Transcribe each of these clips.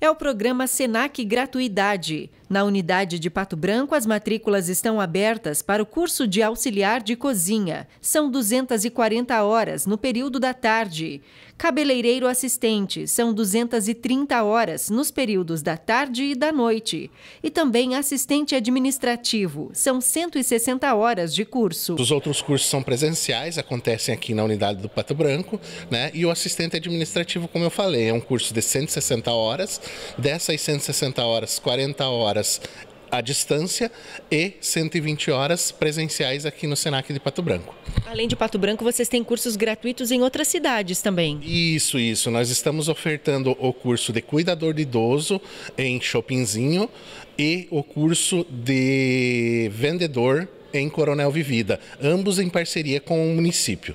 é o programa Senac Gratuidade. Na unidade de Pato Branco, as matrículas estão abertas para o curso de auxiliar de cozinha. São 240 horas no período da tarde. Cabeleireiro assistente, são 230 horas nos períodos da tarde e da noite. E também assistente administrativo, são 160 horas de curso. Os outros cursos são presenciais, acontecem aqui na unidade do Pato Branco, né? E o assistente administrativo, como eu falei, é um curso de 160 horas Dessas 160 horas, 40 horas à distância e 120 horas presenciais aqui no Senac de Pato Branco. Além de Pato Branco, vocês têm cursos gratuitos em outras cidades também. Isso, isso. Nós estamos ofertando o curso de cuidador de idoso em Shoppingzinho e o curso de vendedor em Coronel Vivida, ambos em parceria com o município.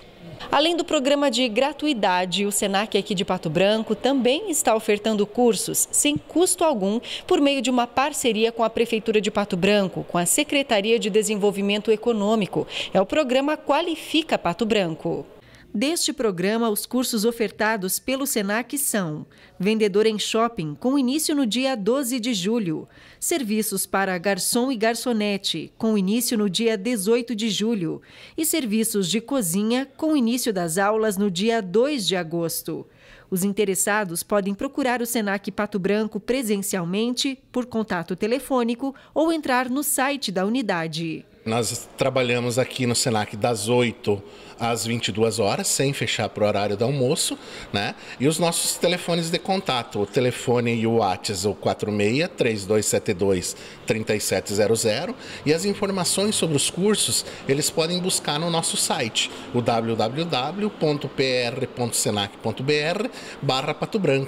Além do programa de gratuidade, o SENAC aqui de Pato Branco também está ofertando cursos sem custo algum por meio de uma parceria com a Prefeitura de Pato Branco, com a Secretaria de Desenvolvimento Econômico. É o programa Qualifica Pato Branco. Deste programa, os cursos ofertados pelo SENAC são: vendedor em shopping, com início no dia 12 de julho, serviços para garçom e garçonete, com início no dia 18 de julho, e serviços de cozinha, com início das aulas no dia 2 de agosto. Os interessados podem procurar o SENAC Pato Branco presencialmente, por contato telefônico ou entrar no site da unidade. Nós trabalhamos aqui no Senac das 8 às 22 horas, sem fechar para o horário do almoço, né? E os nossos telefones de contato, o telefone e o WhatsApp, o 463272 3700, e as informações sobre os cursos, eles podem buscar no nosso site, o www.pr.senac.br/barra Pato Branco.